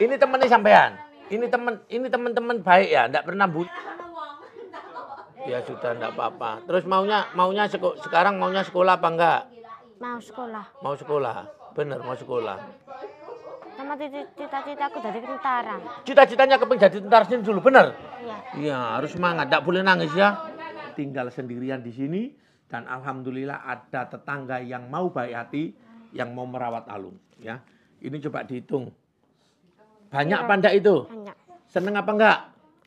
Ini temennya sampean. Ini temen ini temen-temen baik ya, tidak pernah bu. Ya sudah tidak apa-apa. Terus maunya maunya seko, sekarang maunya sekolah apa enggak? Mau sekolah. Mau sekolah. Bener mau sekolah. Sama cita-citaku dari tentara. Cita-citanya kepeng jadi tentara sini dulu, bener? Iya. Iya, harus semangat, tidak boleh nangis ya. Tinggal sendirian di sini dan alhamdulillah ada tetangga yang mau baik hati yang mau merawat Alung ya. Ini coba dihitung banyak ya. itu? Banyak. Seneng apa enggak?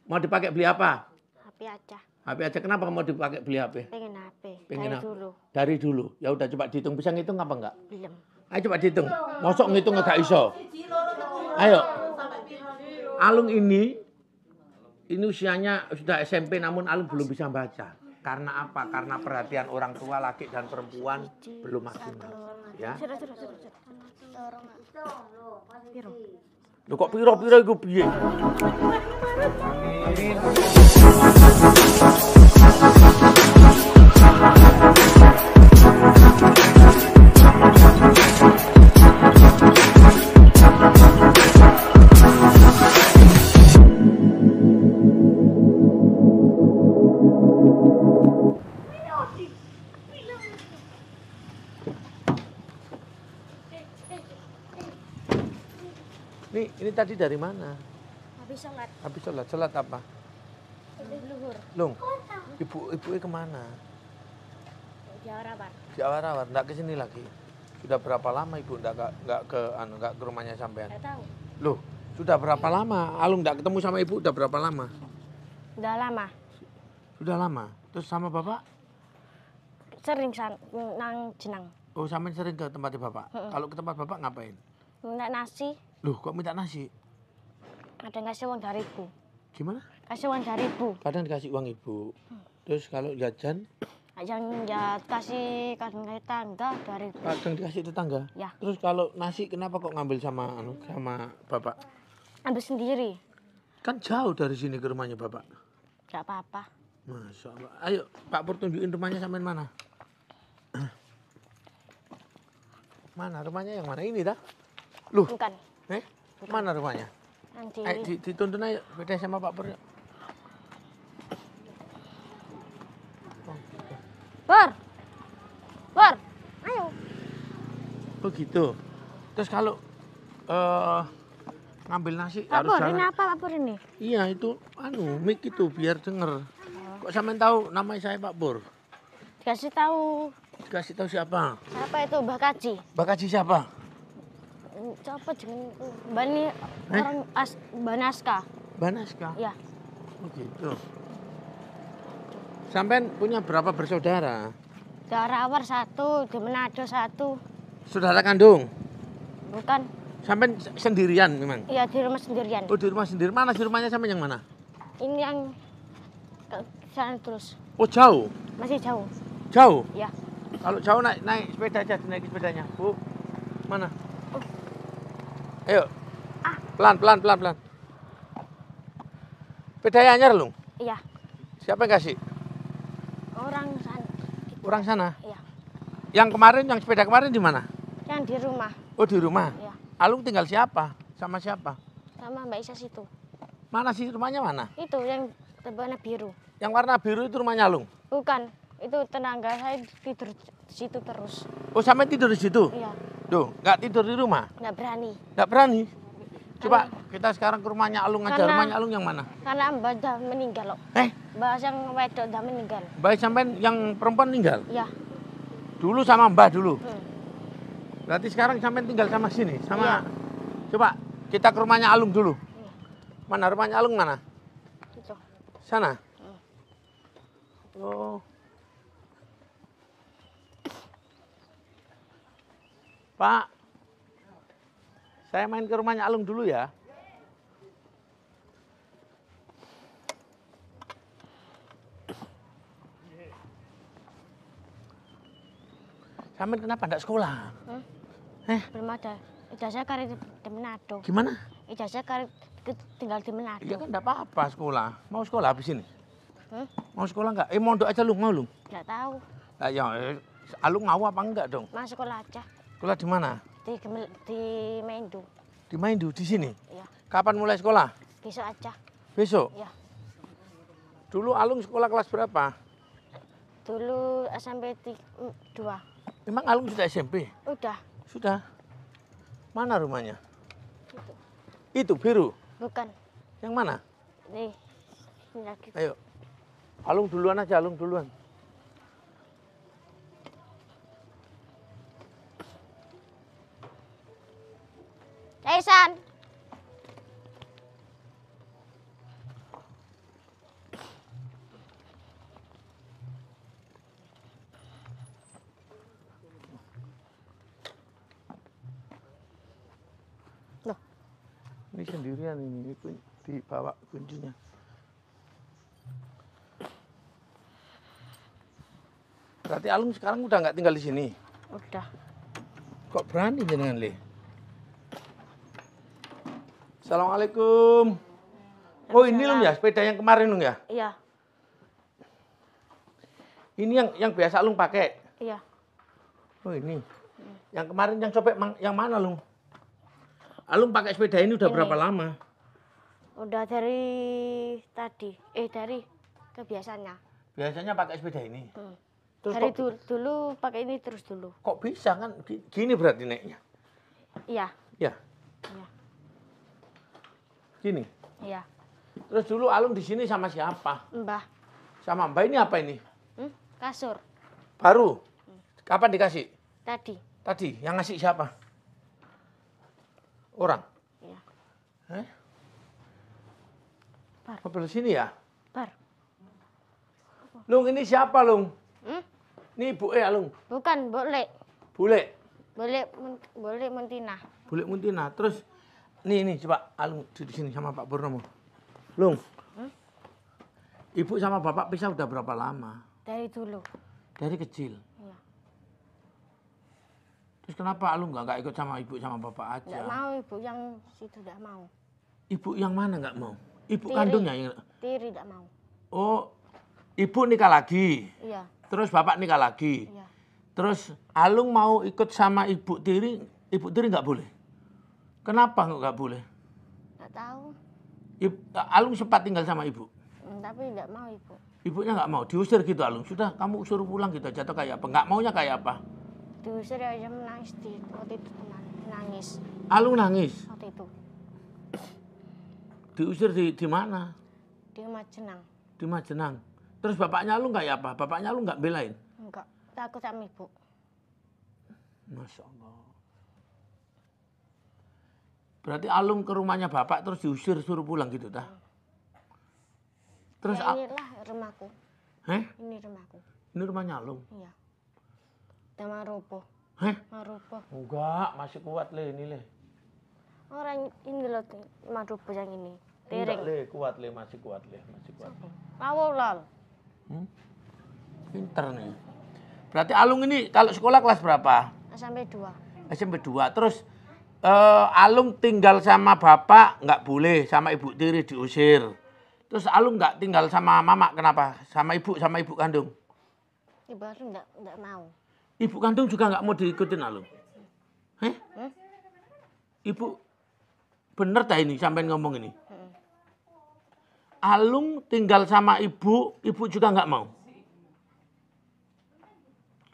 Mau dipakai beli apa? HP aja. HP aja. Kenapa mau dipakai beli HP? Pengen HP. Pengen Dari HP. dulu. Dari dulu. Ya udah coba dihitung. Bisa ngitung apa enggak? Belum. Ayo coba dihitung. Mosok ngitung enggak iso. Ayo. Alung ini ini usianya sudah SMP namun Alung belum bisa baca. Karena apa? Karena perhatian orang tua laki dan perempuan belum maksimal. Ya. Lho kok pira-pira iku piye? Amin. dari mana? Habis sholat. Habis sholat. Sholat apa? Luhur. Lung, ibu ibu kemana? Jawarabar. Jawarabar, Nggak ke sini lagi. Sudah berapa lama ibu enggak nggak ke anu nggak ke rumahnya sampean? Enggak tahu. Loh, sudah berapa lama? Alung nggak ketemu sama ibu sudah berapa lama? Sudah lama. Sudah lama. Terus sama bapak? Sering san, nang jenang. Oh, sama sering ke tempat bapak. Kalau ke tempat bapak ngapain? Minta nasi. Loh, kok minta nasi? ada kasih uang dari ibu gimana kasih uang dari ibu kadang dikasih uang ibu terus kalau jajan yang ya kasih kadang kasih tangga dari kadang dikasih tetangga ya terus kalau nasi kenapa kok ngambil sama anu sama bapak ambil sendiri kan jauh dari sini ke rumahnya bapak gak apa-apa masya allah ayo pak pur tunjukin rumahnya sampai mana mana rumahnya yang mana ini dah lu bukan eh bukan. mana rumahnya Ayo di... Eh, di, dituntun aja beda sama Pak Pur. Pur. Pur. Ayo. Begitu. Oh, Terus kalau uh, ngambil nasi Pak harus Pur, ini apa Pak Pur ini? Iya, itu anu, mic itu biar denger. Oh. Kok sampean tahu nama saya Pak Pur? Dikasih tahu. Dikasih tahu siapa? Siapa itu Mbak Kaji? Mbak Kaji siapa? siapa jeneng bani eh? orang as banaska banaska ya oh gitu. sampai punya berapa bersaudara darawar awar satu di Manado satu saudara kandung bukan sampai sendirian memang iya di rumah sendirian oh di rumah sendiri mana di rumahnya sampai yang mana ini yang ke sana terus oh jauh masih jauh jauh ya kalau jauh naik naik sepeda aja naik sepedanya bu mana Ayo. Ah. Pelan, pelan, pelan, pelan. Pedaya anyar lu? Iya. Siapa yang kasih? Orang sana. Orang sana? Iya. Yang kemarin, yang sepeda kemarin di mana? Yang di rumah. Oh, di rumah? Iya. Alung tinggal siapa? Sama siapa? Sama Mbak Isa situ. Mana sih rumahnya mana? Itu yang warna biru. Yang warna biru itu rumahnya Alung? Bukan. Itu tenaga saya tidur di situ terus. Oh, sampai tidur di situ? Iya. Duh, nggak tidur di rumah? Nggak berani. Nggak berani? Coba karena, kita sekarang ke rumahnya Alung aja. Karena, rumahnya Alung yang mana? Karena Mbak sudah meninggal loh. Eh? Mbak yang wedok sudah meninggal. Mbak sampai yang perempuan meninggal? Iya. Dulu sama Mbak dulu? Hmm. Berarti sekarang sampai tinggal sama sini? Sama... Ya. Coba kita ke rumahnya Alung dulu. Ya. Mana rumahnya Alung mana? Itu. Sana? Hmm. Oh. Pak, saya main ke rumahnya Alung dulu ya. Samin kenapa enggak sekolah? Hmm? Eh? Belum ada. Ijazah kari di Manado. Gimana? Ijazah kari tinggal di Manado. Iya kan enggak apa-apa sekolah. Mau sekolah habis ini? Hmm? Mau sekolah enggak? Eh mondok aja lu, mau lu? Enggak tahu. Nah, ya, eh, Alung mau apa enggak dong? Mau sekolah aja. Sekolah di mana? Di di Maindu. Di Maindu di sini? Iya. Kapan mulai sekolah? Besok aja. Besok? Iya. Dulu Alung sekolah kelas berapa? Dulu SMP 2. Emang Alung sudah SMP? Udah. Sudah. Mana rumahnya? Itu. Itu biru? Bukan. Yang mana? Nih. Ini lagi. Ayo. Alung duluan aja, Alung duluan. Raisan. Loh. Ini sendirian ini, ini kun dibawa kuncinya. Berarti Alung sekarang udah nggak tinggal di sini? Udah. Kok berani jenengan, Lih? Assalamualaikum. Oh ini lum ya sepeda yang kemarin lum ya? Iya. Ini yang yang biasa lum pakai? Iya. Oh ini. Yang kemarin yang sobek yang mana lum? Alum ah, pakai sepeda ini udah ini. berapa lama? Udah dari tadi. Eh dari kebiasaannya. Biasanya pakai sepeda ini. Hmm. Terus dari kok, dulu, dulu pakai ini terus dulu. Kok bisa kan? Gini berarti naiknya? Iya. Iya. Iya. Gini. Iya. Terus dulu Alung di sini sama siapa? Mbah. Sama Mbah ini apa ini? Hmm, kasur. Baru. Hmm. Kapan dikasih? Tadi. Tadi. Yang ngasih siapa? Orang. Iya. Eh? Bar. Mobil sini ya? Bar. Lung ini siapa, Lung? Hmm? Ini Ibu E, ya, Lung. Bukan, Boleh. boleh, boleh boleh Muntina. boleh Muntina. Terus nih nih coba Alung di sini sama Pak Purnomo. Lung. Hmm? Ibu sama Bapak pisah udah berapa lama? Dari dulu. Dari kecil. Iya. Terus kenapa Alung nggak nggak ikut sama ibu sama bapak aja? Nggak mau ibu yang situ nggak mau. Ibu yang mana nggak mau? Ibu tiri, kandungnya yang tiri nggak mau. Oh, ibu nikah lagi. Iya. Terus bapak nikah lagi. Iya. Terus Alung mau ikut sama ibu tiri, ibu tiri nggak boleh. Kenapa enggak nggak boleh? Nggak tahu. Ibu, Alung sempat tinggal sama ibu. Hmm, tapi nggak mau ibu. Ibunya nggak mau, diusir gitu Alung. Sudah kamu suruh pulang gitu Jatuh kayak apa? Nggak maunya kayak apa? Diusir aja ya, menangis di waktu itu nangis. Alung nangis. Waktu itu. Diusir di di mana? Di Majenang. Di Majenang. Terus bapaknya Alung kayak ya apa? Bapaknya Alung nggak belain? Enggak, takut sama ibu. Masya Allah. Berarti alung ke rumahnya bapak terus diusir suruh pulang gitu dah. Terus ya, inilah rumahku. Heh? Ini rumahku. Ini rumahnya alung, Iya. Tema rupo. Heh? Marupo. Enggak, masih kuat leh ini leh Orang ini loh marupo yang ini. Tiring. Enggak le, kuat leh masih kuat leh masih kuat. Mau lol. Hmm? Pinter nih. Berarti Alung ini kalau sekolah kelas berapa? SMP dua SMP dua Terus uh, Alung tinggal sama bapak nggak boleh, sama ibu tiri diusir. Terus Alung nggak tinggal sama mama kenapa? Sama ibu, sama ibu kandung. Ibu kandung nggak nggak mau. Ibu kandung juga nggak mau diikutin Alung. Heh? Hmm? Ibu bener tak ini sampai ngomong ini? Hmm. Alung tinggal sama ibu, ibu juga nggak mau.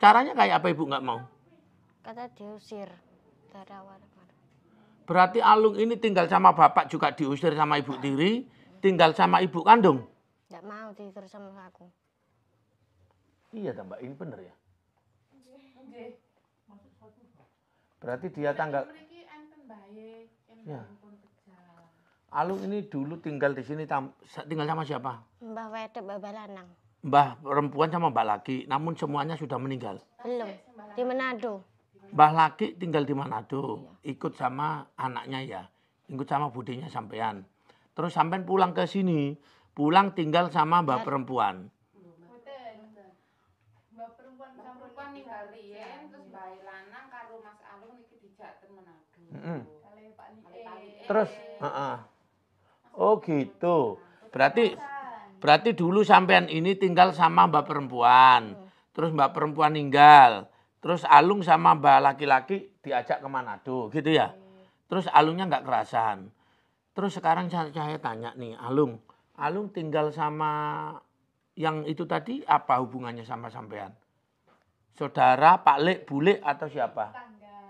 Caranya kayak apa ibu nggak mau? Kata diusir, gak ada Berarti Alung ini tinggal sama bapak juga diusir sama ibu tiri, tinggal sama ibu kandung. Enggak mau tidur sama aku. Iya, Mbak, ini benar ya. Berarti dia tanggal Ya. Alung ini dulu tinggal di sini tam, tinggal sama siapa? Mbah Wedok, Mbah Lanang. Mbah perempuan sama Mbak Laki, namun semuanya sudah meninggal. Belum. Di Manado. Mbah Laki tinggal di Manado, iya. ikut sama anaknya ya, ikut sama budinya sampean. Terus sampean pulang ke sini, pulang tinggal sama mbah perempuan. Mbah perempuan perempuan hari terus mbah lanang karo Mas Alung dijak Heeh. Oh, gitu. Terus, Oh gitu. Berarti berarti dulu sampean ini tinggal sama mbak perempuan. Iya. Terus mbak perempuan ninggal. Terus Alung sama mbak laki-laki diajak ke Manado gitu ya. Iya. Terus Alungnya nggak kerasan. Terus sekarang saya tanya nih Alung, Alung tinggal sama yang itu tadi apa hubungannya sama sampean? Saudara, Pak Lek, Bulek atau siapa?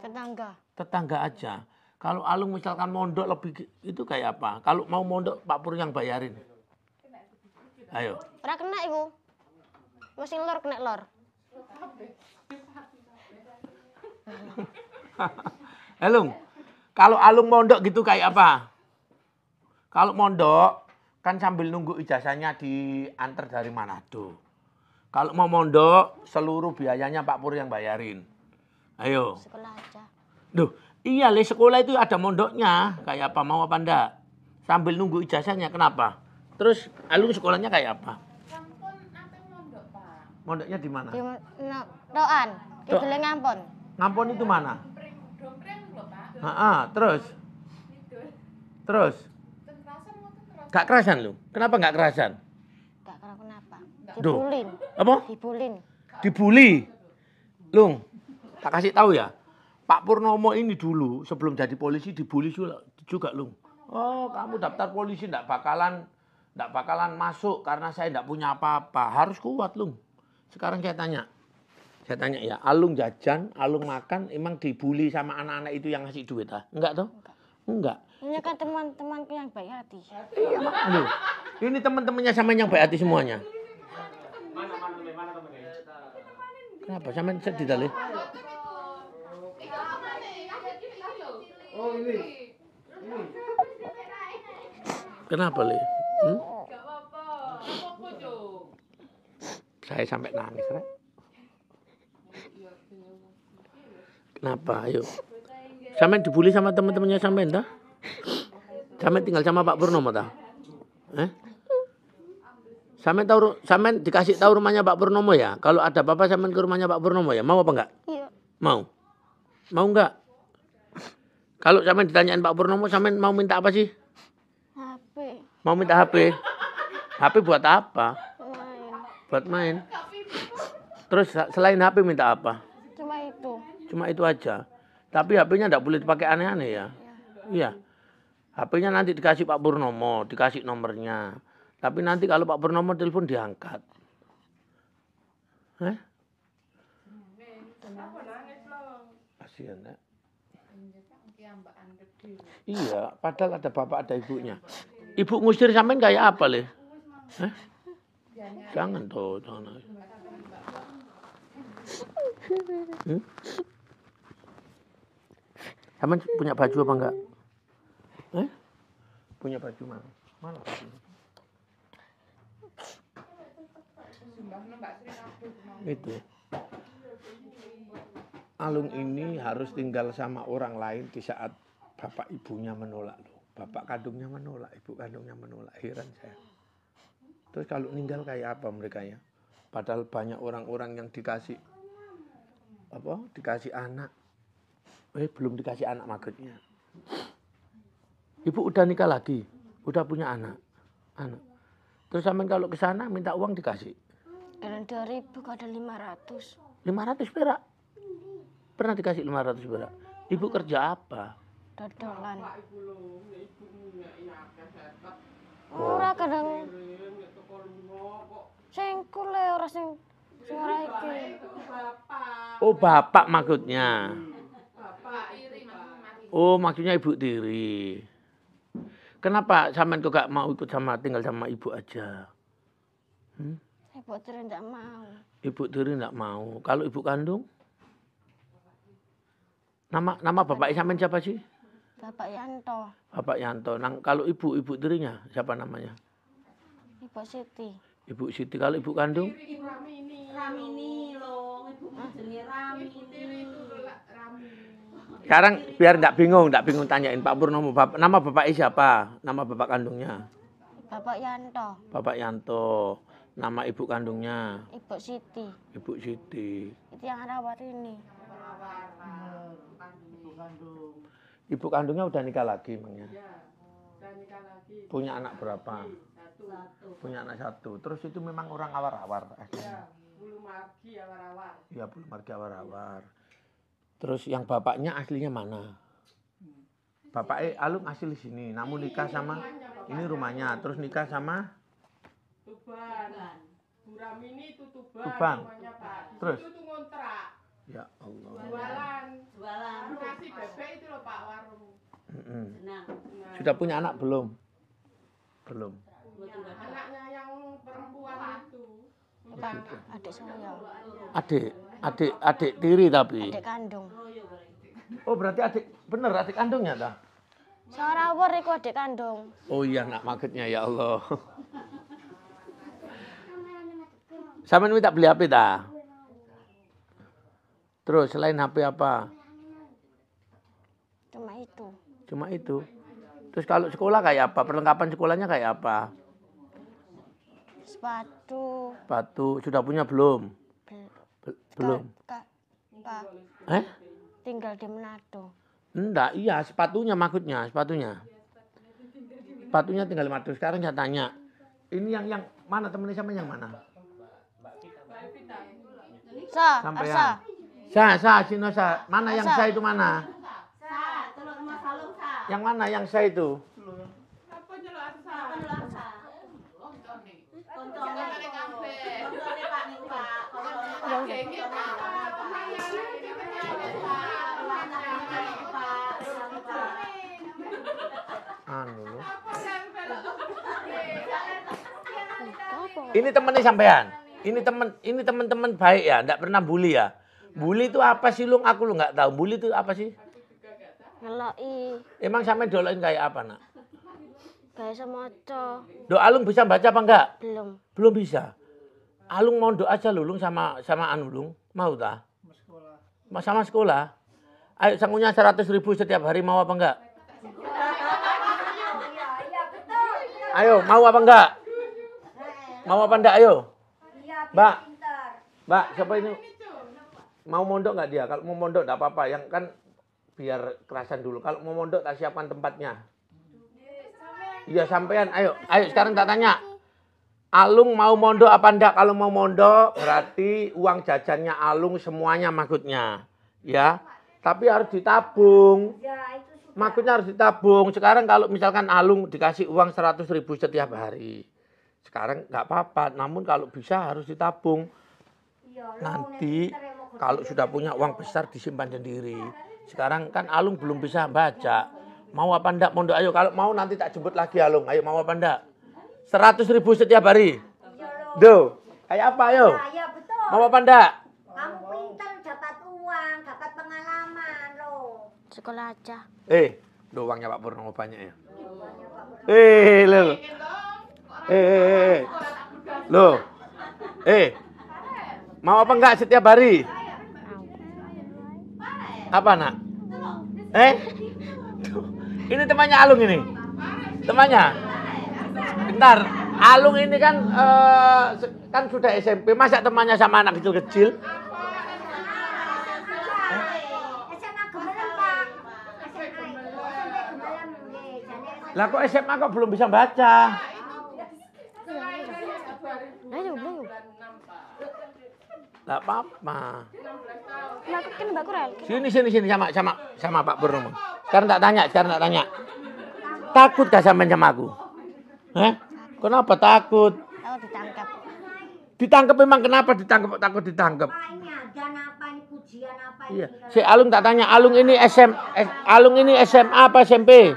Tetangga. Tetangga aja. Kalau Alung misalkan mondok lebih itu kayak apa? Kalau mau mondok Pak Pur yang bayarin. Ayo. pernah kena ibu. Masih lor kena lor. Elung, kalau Alung mondok gitu kayak apa? Kalau mondok kan sambil nunggu ijazahnya diantar dari Manado. Kalau mau mondok seluruh biayanya Pak Pur yang bayarin. Ayo. Sekolah aja. Duh, iya le sekolah itu ada mondoknya kayak apa mau apa enggak? Sambil nunggu ijazahnya kenapa? Terus Alung sekolahnya kayak apa? Mondoknya di mana? Di Doan, di Gelengampon. Ngampun itu mana? -ha, terus. Terus. Gak kerasan lu? Kenapa gak kerasan? Gak kenapa? Dibulin. Apa? Dibulin. Dibully. Lung, tak kasih tahu ya. Pak Purnomo ini dulu sebelum jadi polisi dibully juga, Lung. Oh, kamu daftar polisi ndak bakalan ndak bakalan masuk karena saya ndak punya apa-apa. Harus kuat, Lung. Sekarang saya tanya, saya tanya ya, Alung jajan, Alung makan, emang dibully sama anak-anak itu yang ngasih duit ah? Enggak toh? Enggak. Ini kan teman-temanku yang baik hati. Iya, mak, Loh, ini teman-temannya sama yang baik hati semuanya. Kenapa Sama sedih dalih? Kenapa, Le? Hmm? Saya sampai nangis, Rek. Kenapa? Ayo. Sampai dibully sama teman-temannya sampai entah? Sampai tinggal sama Pak Purnomo tak? Eh? Sampai tahu sampai dikasih tahu rumahnya Pak Purnomo ya. Kalau ada apa-apa sampai ke rumahnya Pak Purnomo ya. Mau apa enggak? Iya. Mau. Mau enggak? Kalau sampai ditanyain Pak Purnomo sampai mau minta apa sih? HP. Mau minta HP? HP buat apa? Main. Buat main. Terus selain HP minta apa? Cuma itu aja. Tapi HP-nya tidak boleh dipakai aneh-aneh ya. Iya. iya. HP-nya nanti dikasih Pak Purnomo, dikasih nomornya. Tapi nanti kalau Pak Purnomo telepon diangkat. Eh? Iya, padahal ada bapak ada ibunya. Ibu ngusir sampean kayak apa leh? Jangan tuh, jangan. Hmm? Kamu punya baju apa enggak? Eh? Punya baju mana? Mana Itu. Alung ini harus tinggal sama orang lain di saat bapak ibunya menolak loh. Bapak kandungnya menolak, ibu kandungnya menolak. Heran saya. Terus kalau meninggal kayak apa mereka ya? Padahal banyak orang-orang yang dikasih apa? Dikasih anak eh belum dikasih anak maghribnya. Ibu udah nikah lagi, udah punya anak. Anak. Terus sampean kalau ke sana minta uang dikasih. Dua ribu ada lima ratus. Lima ratus perak. Pernah dikasih lima ratus perak. Ibu kerja apa? Dodolan. Oh. kadang sengkul le ora sing sing Oh bapak maksudnya. Hmm. Oh, maksudnya ibu tiri. Kenapa sama kok gak mau ikut sama tinggal sama ibu aja? Hmm? Ibu tiri gak mau. Ibu tiri gak mau. Kalau ibu kandung? Nama nama bapak sampean siapa sih? Bapak Yanto. Bapak Yanto. Nang kalau ibu ibu tirinya siapa namanya? Ibu Siti. Ibu Siti kalau ibu kandung? Ibu Ramini. Ramini loh, ibu jenenge Ramini. Ramini. Sekarang biar tidak bingung, tidak bingung tanyain Pak Purnomo. Bapak, nama bapak siapa? Nama bapak kandungnya? Bapak Yanto. Bapak Yanto. Nama ibu kandungnya? Ibu Siti. Ibu Siti. Itu yang rawat ini. Ibu kandungnya udah nikah lagi, Mang ya? Punya anak berapa? Punya anak satu. Terus itu memang orang awar-awar. Iya belum margi awar-awar. Iya belum margi awar-awar. Terus yang bapaknya aslinya mana? Bapak eh, alum asli sini, namun nikah sama ini rumahnya. Terus nikah sama Tuban. Buram ini itu Tuban. Tuban. Terus itu ngontrak. Ya Allah. Jualan, jualan. Nasi bebek itu loh Pak warung. Mm -hmm. Senang. Sudah punya anak belum? Belum. Anaknya yang perempuan itu. Adik saya. Adik. Adik adik tiri tapi. Adik kandung. Oh berarti adik bener adik kandungnya dah. Sorawur itu adik kandung. Oh iya nak maketnya ya Allah. Sama minta beli HP dah. Terus selain HP apa? Cuma itu. Cuma itu. Terus kalau sekolah kayak apa? Perlengkapan sekolahnya kayak apa? Sepatu. Sepatu sudah punya belum? belum kak eh tinggal di Manado enggak iya sepatunya maksudnya sepatunya sepatunya tinggal di Manado sekarang saya tanya ini yang yang mana temennya sama yang mana Sa, sampai Sa. Sa, Sa, Sino Sa. Mana yang saya itu mana? Yang mana yang saya itu? gitu. Anu. Ini temennya sampean. Ini temen ini temen-temen baik ya, enggak pernah bully ya. Bully itu apa sih lu? Aku lu nggak tahu. Bully itu apa sih? Ngeloi. Emang sampean dolokin kayak apa, Nak? Kayak semoco. Doa lu bisa baca apa enggak? Belum. Belum bisa. Alung doa aja lulung sama sama Anulung, mau tak? Sama sekolah. Ayo sanggunya 100 ribu setiap hari mau apa enggak? Ayo, mau apa enggak? Mau apa enggak ayo? Iya, Mbak. Mbak, siapa ini? Mau mondok enggak dia? Kalau mau mondok enggak apa-apa, yang kan biar kerasan dulu. Kalau mau mondok tak siapkan tempatnya. Iya sampean, iya, ayo, ayo sekarang tak tanya. Alung mau mondok apa ndak? Kalau mau mondok berarti uang jajannya Alung semuanya maksudnya. Ya. Tapi harus ditabung. Maksudnya ya, harus ditabung. Sekarang kalau misalkan Alung dikasih uang 100 ribu setiap hari. Sekarang nggak apa-apa. Namun kalau bisa harus ditabung. Iya, nanti ya, kalau sudah punya uang besar disimpan sendiri. Iya, sekarang kan ya, Alung belum bisa baca. Mau apa ndak? mondok? Ayo kalau mau nanti tak jemput lagi Alung. Ayo mau apa ndak? Seratus ribu setiap hari. Iya, do. Kayak apa yo? Ya, ya, Mau apa enggak? Kamu pintar dapat uang, dapat pengalaman loh. Sekolah aja. Eh, do uangnya Pak Purnomo banyak ya. Eh, lo. Iya, iya, eh, eh, eh. eh. Lo. Eh. Mau apa enggak setiap hari? Apa, Nak? Eh? Ini temannya Alung ini. Temannya bentar. Alung ini kan uh, kan sudah SMP, masa temannya sama anak kecil-kecil? Lah kok SMA kok belum bisa baca? Ayo, ayo. Enggak apa-apa. kan Sini sini sini sama sama sama Pak Purnomo. Sekarang tak tanya, sekarang tak tanya. Takut gak sampean sama aku? Hah? Kenapa takut? ditangkap. Ditangkap memang kenapa ditangkap? Takut ditangkap. Iya. Si Alung tak tanya, Alung ini SM, eh, Alung ini SMA apa SMP?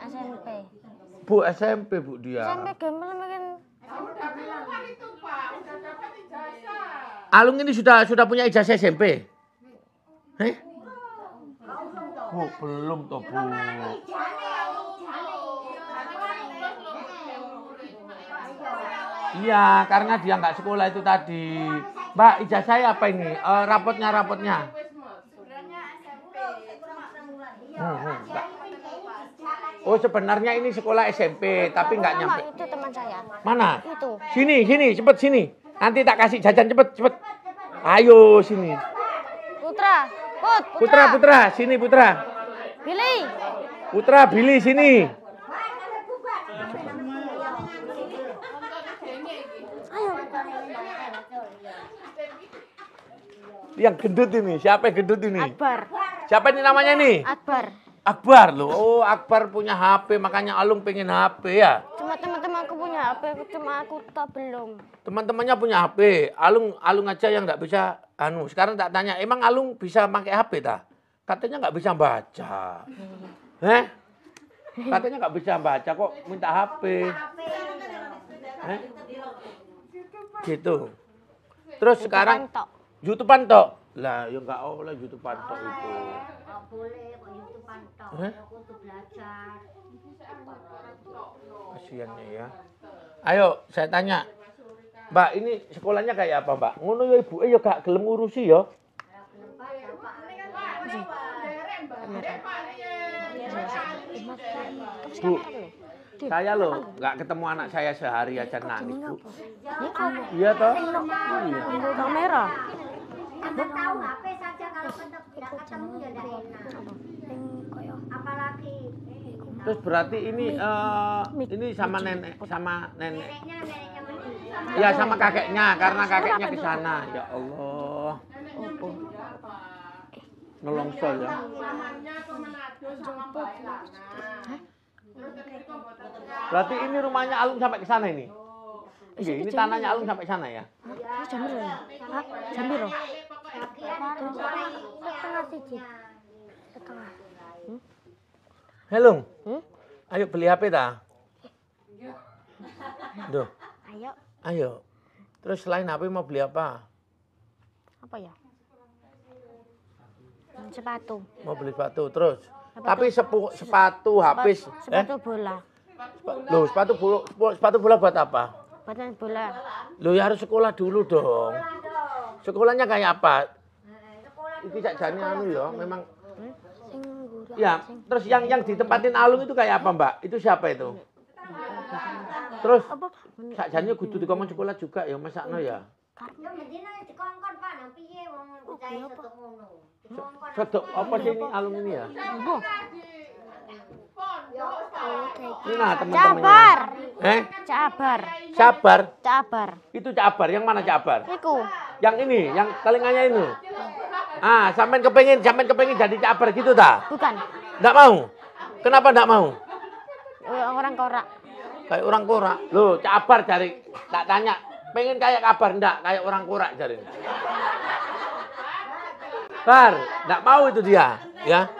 SMP. Bu SMP bu dia. SMP gimana mungkin. Alung ini sudah sudah punya ijazah SMP. Eh? Bu belum toh bu. Iya, karena dia nggak sekolah itu tadi. Mbak, saya apa ini? Uh, rapotnya, rapotnya. Hmm, hmm, oh sebenarnya ini sekolah SMP tapi nggak nyampe. Itu teman saya. Mana? Itu. Sini sini cepet sini. Nanti tak kasih jajan cepet cepet. Ayo sini. Putra. Put, putra. Putra putra sini putra. Billy. Putra Billy sini. yang gendut ini. Siapa yang gendut ini? Akbar. Siapa ini namanya ini? Akbar. Akbar loh. Oh, Akbar punya HP, makanya Alung pengen HP ya. Cuma teman-teman aku punya HP, cuma aku tak belum. Teman-temannya punya HP. Alung Alung aja yang nggak bisa anu. Sekarang tak tanya, emang Alung bisa pakai HP ta? Katanya nggak bisa baca. Eh? Katanya nggak bisa baca kok minta HP. Eh? Gitu. Terus sekarang YouTube tok. Lah ya enggak oleh YouTube tok itu. Oh, iya, iya. Enggak boleh kok Jutupan tok. Aku tuh belajar. Kasiannya ya. Ayo saya tanya. Mbak ini sekolahnya kayak apa, Mbak? Ngono ya ibuke ya gak gelem ngurusi ya. Bu, saya loh nggak ketemu anak saya sehari aja nangis bu. Iya toh? Iya, Kamera. Anda tahu HP saja kalau tidak ketemu ya tidak enak. Apalagi Terus berarti ini uh, ini sama nenek sama nenek. ya sama kakeknya karena kakeknya di sana. Ya Allah. nelongso Ngelongso ya. Berarti ini rumahnya Alung sampai ke sana ini? Iya, ini tanahnya Alung sampai sana ya? Jambiro. Jambiro setengah Helung hmm? hmm? ayo beli HP ta Duh. ayo ayo terus selain HP mau beli apa apa ya hmm, sepatu mau beli sepatu terus sepatu. tapi sepu, sepatu habis sepatu eh? bola Loh, sepatu bola, sepatu bola buat apa? Buat bola. Lu ya harus sekolah dulu dong. Sekolahnya kayak apa? iki sakjane anu ya, memang Ya, terus yang yang ditempatin alung itu kayak apa, Mbak? Itu siapa itu? Terus sakjane kudu dikongkon sekolah juga ya, masakno ya. ya nah, oh, iya, Sedok apa sih ini ini ya? ini ya, Nah, teman-teman. Cabar. Eh? Cabar. Cabar. Cabar. Itu cabar. Yang mana cabar? Iku. Yang ini, yang telinganya ini. Ah, sampean kepengin, sampean kepengin jadi caper gitu ta? Bukan. Ndak mau. Kenapa ndak mau? Orang korak. Kayak orang korak. Loh, caper cari, tak tanya, pengen kayak kabar ndak kayak orang korak cari. Bar, ndak mau itu dia, ya.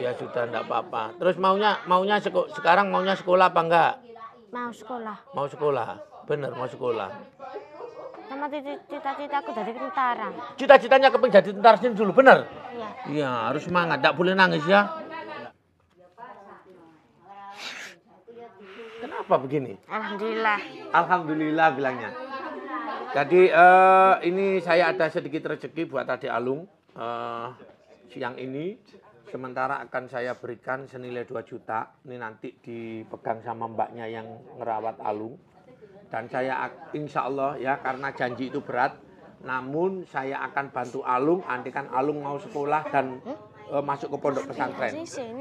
Ya sudah ndak apa-apa. Terus maunya maunya sekarang maunya sekolah apa enggak? Mau sekolah. Mau sekolah. benar, mau sekolah sama cita-citaku jadi tentara. Cita-citanya kepeng jadi tentara sini dulu, bener? Iya. Iya, harus semangat, tidak boleh nangis ya. Kenapa begini? Alhamdulillah. Alhamdulillah bilangnya. Jadi uh, ini saya ada sedikit rezeki buat tadi Alung uh, siang ini. Sementara akan saya berikan senilai 2 juta. Ini nanti dipegang sama mbaknya yang ngerawat Alung dan saya insya Allah ya karena janji itu berat namun saya akan bantu Alung kan Alung mau sekolah dan uh, masuk ke pondok pesantren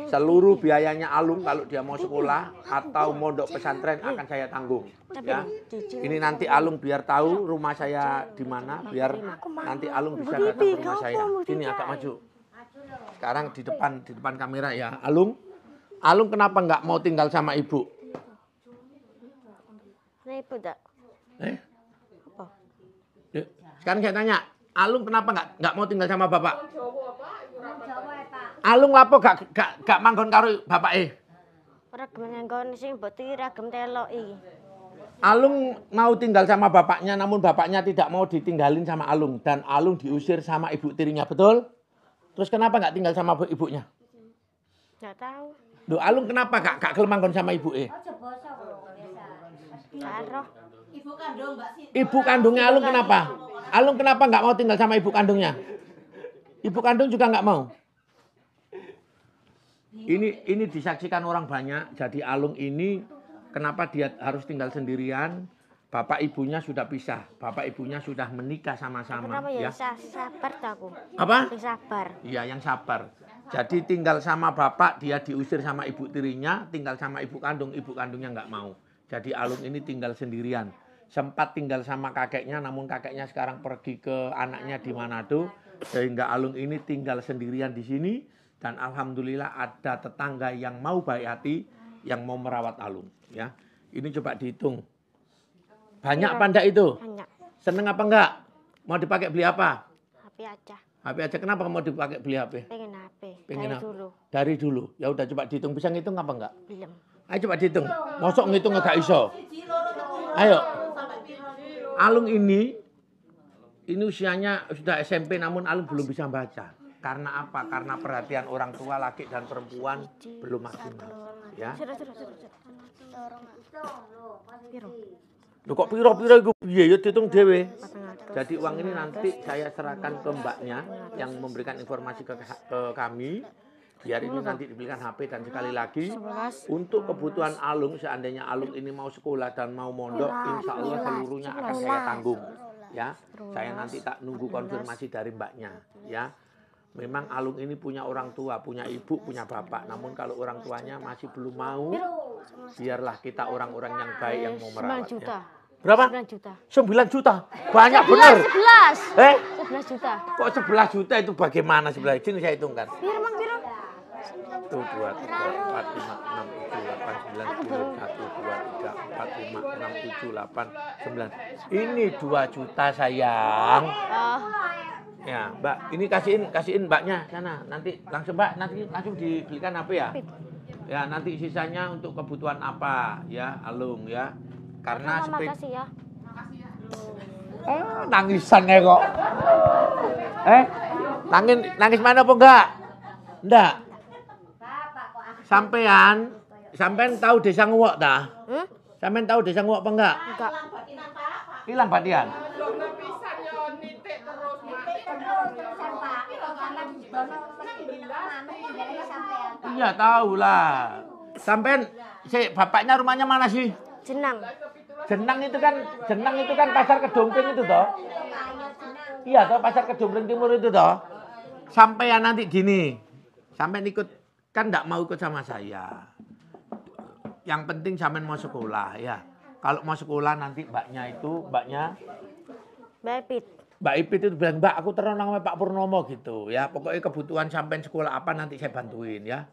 seluruh biayanya Alung kalau dia mau sekolah atau pondok pesantren akan saya tanggung ya ini nanti Alung biar tahu rumah saya di mana biar nanti Alung bisa datang ke rumah saya ini agak maju sekarang di depan di depan kamera ya Alung Alung kenapa nggak mau tinggal sama ibu warna itu Eh? Apa? Ya, sekarang saya tanya, Alung kenapa enggak nggak mau tinggal sama bapak? Ya, Alung lapo gak gak gak manggon karo bapake? Eh? Ora manggon sing botu ragem telok iki. Alung mau tinggal sama bapaknya namun bapaknya tidak mau ditinggalin sama Alung dan Alung diusir sama ibu tirinya, betul? Terus kenapa nggak tinggal sama ibunya? Nggak tahu. Duh, Alung kenapa gak gak kelemangkon sama ibu e? Eh? Oh, Ibu kandung Mbak Ibu kandungnya Alung kenapa? Alung kenapa nggak mau tinggal sama ibu kandungnya? Ibu kandung juga nggak mau. Ini ini disaksikan orang banyak. Jadi Alung ini kenapa dia harus tinggal sendirian? Bapak ibunya sudah pisah, bapak ibunya sudah menikah sama-sama. Kenapa ya? ya? Sabar aku. Apa? Sabar. Iya, yang sabar. Jadi tinggal sama bapak, dia diusir sama ibu tirinya, tinggal sama ibu kandung, ibu kandungnya nggak mau. Jadi Alung ini tinggal sendirian. Sempat tinggal sama kakeknya, namun kakeknya sekarang pergi ke anaknya di mana tuh, Sehingga Alung ini tinggal sendirian di sini. Dan Alhamdulillah ada tetangga yang mau baik hati, yang mau merawat Alung. Ya, Ini coba dihitung. Banyak apa itu? Banyak. Seneng apa enggak? Mau dipakai beli apa? HP aja. HP aja. Kenapa mau dipakai beli HP? Pengen HP. Pengen dari HP. dulu. Dari dulu. Ya udah coba dihitung bisa ngitung apa enggak? Belum. Ayo coba dihitung. Iya. Mosok ngitung gak iso. Ayo. Alung ini ini usianya sudah SMP namun Alung belum bisa baca. Karena apa? Karena perhatian orang tua laki dan perempuan belum maksimal. Ya. Loh kok piro-piro itu piye ya ditung dewe. Jadi uang ini nanti saya serahkan ke mbaknya yang memberikan informasi ke, ke kami biar ini nanti dibelikan HP dan sekali lagi untuk kebutuhan Alung seandainya Alung ini mau sekolah dan mau mondok insya Allah seluruhnya akan saya tanggung ya saya nanti tak nunggu konfirmasi dari mbaknya ya memang Alung ini punya orang tua punya ibu punya bapak namun kalau orang tuanya masih belum mau biarlah kita orang-orang yang baik yang mau merawatnya Berapa? 9 juta. 9 juta. Banyak benar. 11. Eh? 11 juta. Kok 11 juta itu bagaimana sebenarnya? Sini saya hitungkan. biar satu dua tiga empat lima enam tujuh delapan sembilan 10, satu dua tiga empat lima enam tujuh delapan sembilan ini dua juta sayang oh. ya mbak ini kasihin kasihin mbaknya sana nanti langsung mbak nanti langsung dibelikan apa ya ya nanti sisanya untuk kebutuhan apa ya alung ya karena sepi makasih ya eh, kok eh nangis nangis mana apa enggak enggak Sampean, sampean tahu desa nguwok dah? Hmm? Sampean tahu desa nguwok apa enggak? Enggak. Hilang batian. Iya tahu lah. Sampean, si bapaknya rumahnya mana sih? Jenang. Jenang itu kan, Jenang itu kan pasar kedomping itu toh. Iya toh pasar kedomping timur itu toh. Sampean nanti gini, sampean ikut kan tidak mau ikut sama saya. Yang penting sampean mau sekolah ya. Kalau mau sekolah nanti mbaknya itu, mbaknya Mbak Ipit. Mbak Ipit itu bilang, Mbak aku terenang sama Pak Purnomo gitu ya. Pokoknya kebutuhan sampean sekolah apa nanti saya bantuin ya.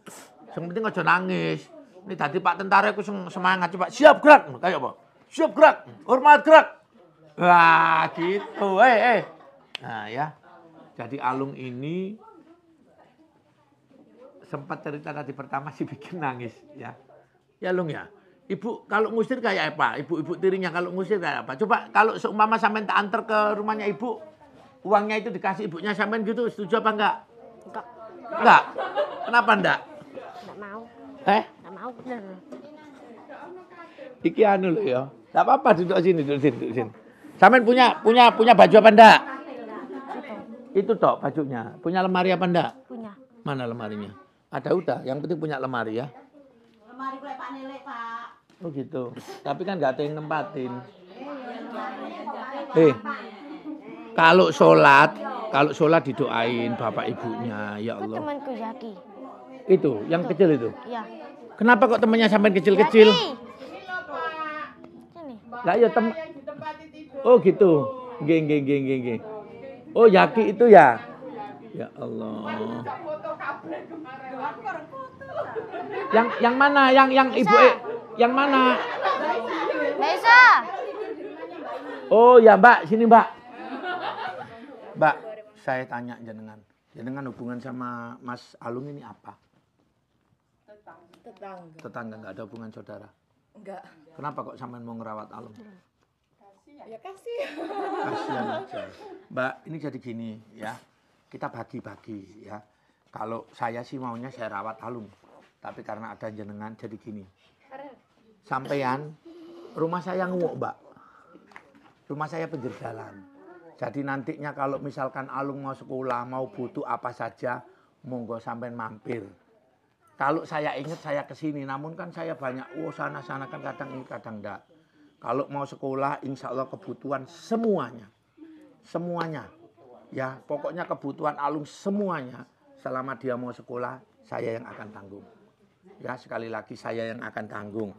Yang penting aja nangis. Ini tadi Pak Tentara aku semangat coba siap gerak. Kayak apa? Siap gerak, hormat gerak. Wah gitu, eh, eh. Nah ya, jadi Alung ini sempat cerita tadi pertama sih bikin nangis ya. Ya Lung ya. Ibu kalau ngusir kayak apa? Ibu-ibu tirinya kalau ngusir kayak apa? Coba kalau seumpama sampean tak antar ke rumahnya ibu, uangnya itu dikasih ibunya sampean gitu, setuju apa enggak? Enggak. Enggak. Kenapa enggak? Enggak mau. Eh? Enggak mau Iki anu loh ya. Enggak apa-apa duduk sini, duduk sini, duduk sini. Sampean punya punya punya baju apa enggak? Itu toh bajunya. Punya lemari apa enggak? Punya. Mana lemarinya? Ada udah, yang penting punya lemari ya. Lemari gue Pak Nile, Pak. Oh gitu. Tapi kan gak ada yang nempatin. Iya, iya, iya. Eh, kalau sholat, kalau sholat didoain bapak ibunya, ya Allah. Itu temanku Zaki. Itu, yang kecil itu. Iya. Kenapa kok temannya sampai kecil-kecil? Lah ya tem Oh gitu. Geng geng geng geng Oh Yaki itu ya. Ya Allah. Yang yang mana? Yang yang ibu eh, yang mana? Bisa. Oh ya Mbak, sini Mbak. Mbak, saya tanya jenengan. Jenengan hubungan sama Mas Alung ini apa? Tetangga. Tetangga nggak ada hubungan saudara? Enggak. Kenapa kok sampean mau ngerawat Alung? Ya kasih. Kasihan aja. Mbak, ini jadi gini ya kita bagi-bagi ya. Kalau saya sih maunya saya rawat alum, tapi karena ada jenengan jadi gini. Sampean rumah saya nguwok Mbak. Rumah saya pinggir jalan. Jadi nantinya kalau misalkan alum mau sekolah, mau butuh apa saja, monggo sampean mampir. Kalau saya ingat saya kesini namun kan saya banyak, oh sana-sana kan kadang ini kadang enggak. Kalau mau sekolah, insya Allah kebutuhan semuanya. Semuanya ya pokoknya kebutuhan Alung semuanya selama dia mau sekolah saya yang akan tanggung ya sekali lagi saya yang akan tanggung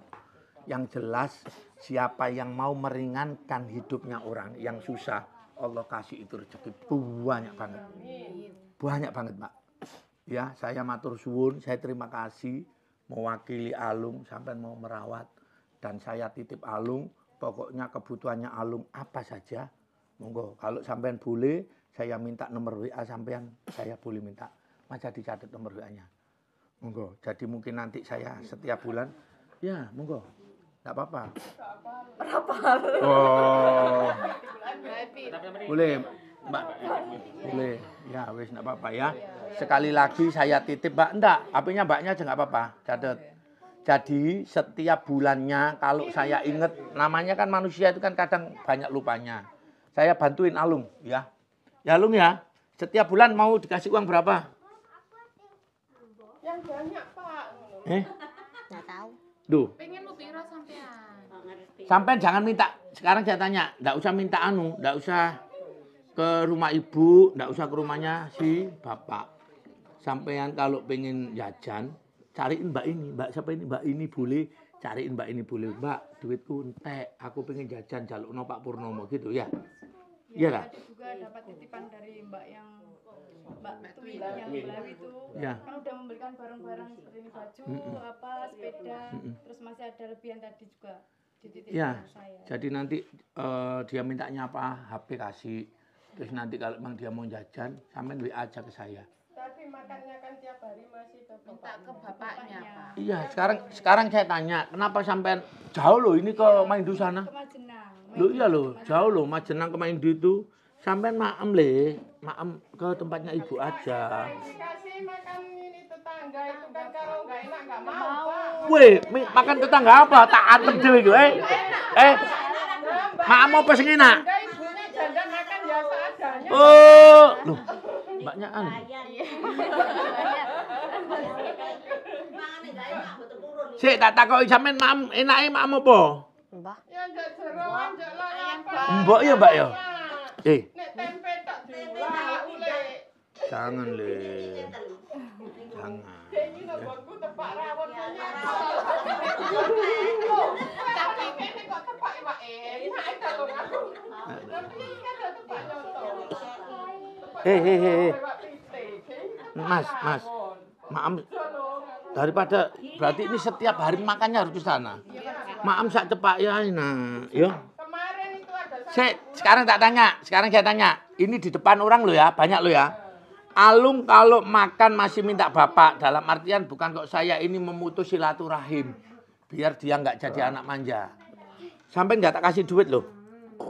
yang jelas siapa yang mau meringankan hidupnya orang yang susah Allah kasih itu rezeki banyak banget banyak banget Pak ya saya matur suwun saya terima kasih mewakili Alung sampai mau merawat dan saya titip Alung. pokoknya kebutuhannya Alung apa saja monggo kalau sampean boleh saya minta nomor WA sampean saya boleh minta masa dicatat nomor WA-nya monggo jadi mungkin nanti saya setiap bulan ya monggo tidak apa-apa rapal oh boleh mbak boleh ya wes tidak apa-apa ya sekali lagi saya titip mbak enggak apinya mbaknya aja nggak apa-apa catat jadi setiap bulannya kalau saya ingat namanya kan manusia itu kan kadang banyak lupanya saya bantuin Alung ya. Ya Alung ya, setiap bulan mau dikasih uang berapa? Yang banyak Pak. Eh? Nggak tahu. Duh. Pengen lu piro sampean? Sampean jangan minta. Sekarang saya tanya, nggak usah minta anu, nggak usah ke rumah ibu, nggak usah ke rumahnya si bapak. Sampean kalau pengen jajan, cariin mbak ini, mbak siapa ini, mbak ini boleh cariin mbak ini boleh mbak duitku entek aku pengen jajan jaluk no Pak Purnomo gitu ya Iya, iya lah. juga dapat titipan dari Mbak yang Mbak Twi yang iya. Belawi itu ya. kan udah memberikan barang-barang iya. seperti ini baju, mm -mm. apa sepeda, mm -mm. terus masih ada lebihan tadi juga. Ya, saya. jadi nanti uh, dia mintanya apa, HP kasih. Terus nanti kalau memang dia mau jajan, sampean WA aja ke saya. Tapi makannya kan tiap hari masih ke minta ke bapaknya, Pak. Iya, sekarang sekarang saya tanya, kenapa sampean jauh loh ini ke Maindu sana? Ke Lho iya lho, jauh lho Mas Jenang ke Maindi itu. Sampean maem le, maem ke tempatnya ibu aja. Weh, makan tetangga apa? Tak atem dhewe iki, eh. Eh. Maem apa sing enak? makan ya, Oh, lho. Mbaknya an. Sik tak takoki sampean maem enake maem apa? mbak Ya enggak jeroan, ya, Mbak ya. Eh. Nek tempe tak tempe ulek. Jangan, Le. Jangan. Hei, hei, hei. Mas, Mas. Maaf. Daripada berarti ini setiap hari makannya harus ke sana. Maam sak cepak ya nah. Yo. Ya. Kemarin itu ada sekarang tak tanya, sekarang saya tanya. Ini di depan orang lo ya, banyak lo ya. Alung kalau makan masih minta bapak dalam artian bukan kok saya ini memutus silaturahim biar dia nggak jadi anak manja. Sampai nggak tak kasih duit loh.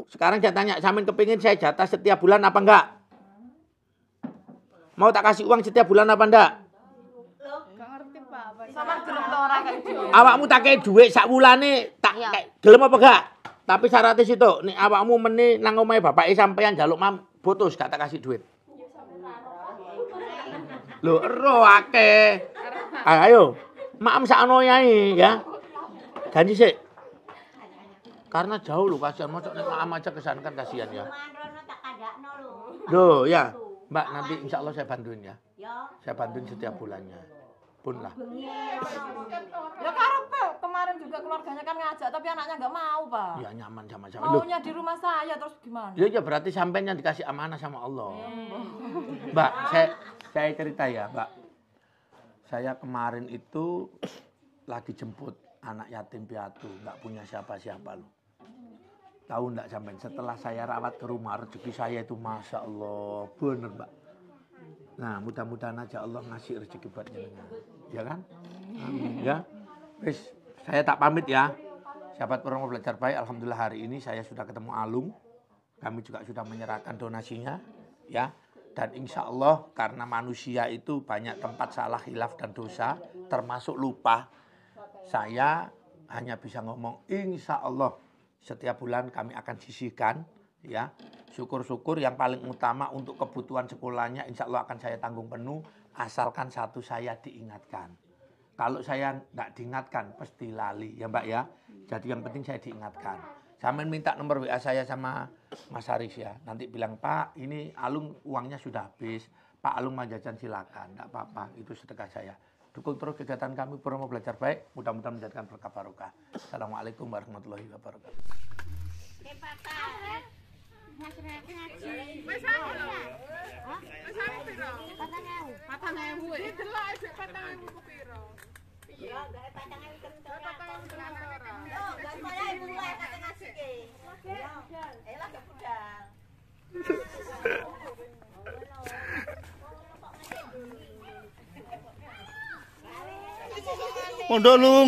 Sekarang saya tanya, sampai kepingin saya jatah setiap bulan apa enggak? Mau tak kasih uang setiap bulan apa enggak? Awakmu tak kayak duit sak bulan tak iya. kayak, gelem apa gak? Tapi syaratnya situ, nih awakmu meni nang bapak sampai yang jaluk mam putus gak tak kasih duit. Lu roake, ah, Ayo, maam sak noyai ya. Ganti sih. Karena jauh lu kasihan masuk nih maam aja kesankan kasihan ya. Do ya. ya. Mbak nanti insya Allah saya bantuin ya. ya. Saya bantuin setiap bulannya. Iya, pun kan. lah. Ya karepe kemarin juga keluarganya kan ngajak tapi anaknya nggak mau pak. Ya nyaman sama sama. Maunya di rumah saya terus gimana? Iya ya berarti sampai yang dikasih amanah sama Allah. Hmm. Mbak saya saya cerita ya Mbak. Saya kemarin itu lagi jemput anak yatim piatu nggak punya siapa-siapa loh. Tahu nggak sampai setelah saya rawat ke rumah rezeki saya itu masya Allah bener Mbak Nah, mudah-mudahan aja Allah ngasih rezeki buat Ya kan? Amin. Ya. Wis, saya tak pamit ya. Sahabat orang belajar baik, alhamdulillah hari ini saya sudah ketemu Alung. Kami juga sudah menyerahkan donasinya, ya. Dan insya Allah karena manusia itu banyak tempat salah, hilaf dan dosa, termasuk lupa. Saya hanya bisa ngomong, insya Allah setiap bulan kami akan sisihkan, ya syukur-syukur yang paling utama untuk kebutuhan sekolahnya insya Allah akan saya tanggung penuh asalkan satu saya diingatkan. Kalau saya nggak diingatkan pasti lali ya mbak ya. Jadi yang penting saya diingatkan. Saya minta nomor WA saya sama Mas Haris ya. Nanti bilang Pak ini Alung uangnya sudah habis. Pak Alung mau silakan, tidak apa-apa. Itu sedekah saya. Dukung terus kegiatan kami promo belajar baik. Mudah-mudahan menjadikan berkah barokah. Assalamualaikum warahmatullahi wabarakatuh. ไม่ใช่หรอไม่ใช่ปีรอปัตตานีปัตตานีหุ่ยที่ถลายเสียปัตตานีก็ปีรอปีรอเดี๋ยวปัตตานีกันต่อไปโอ้ยไม่ได้หุ่ยปัตตานีสิเกย์เฮ้ยเอล่าก็พูดมองดูลุง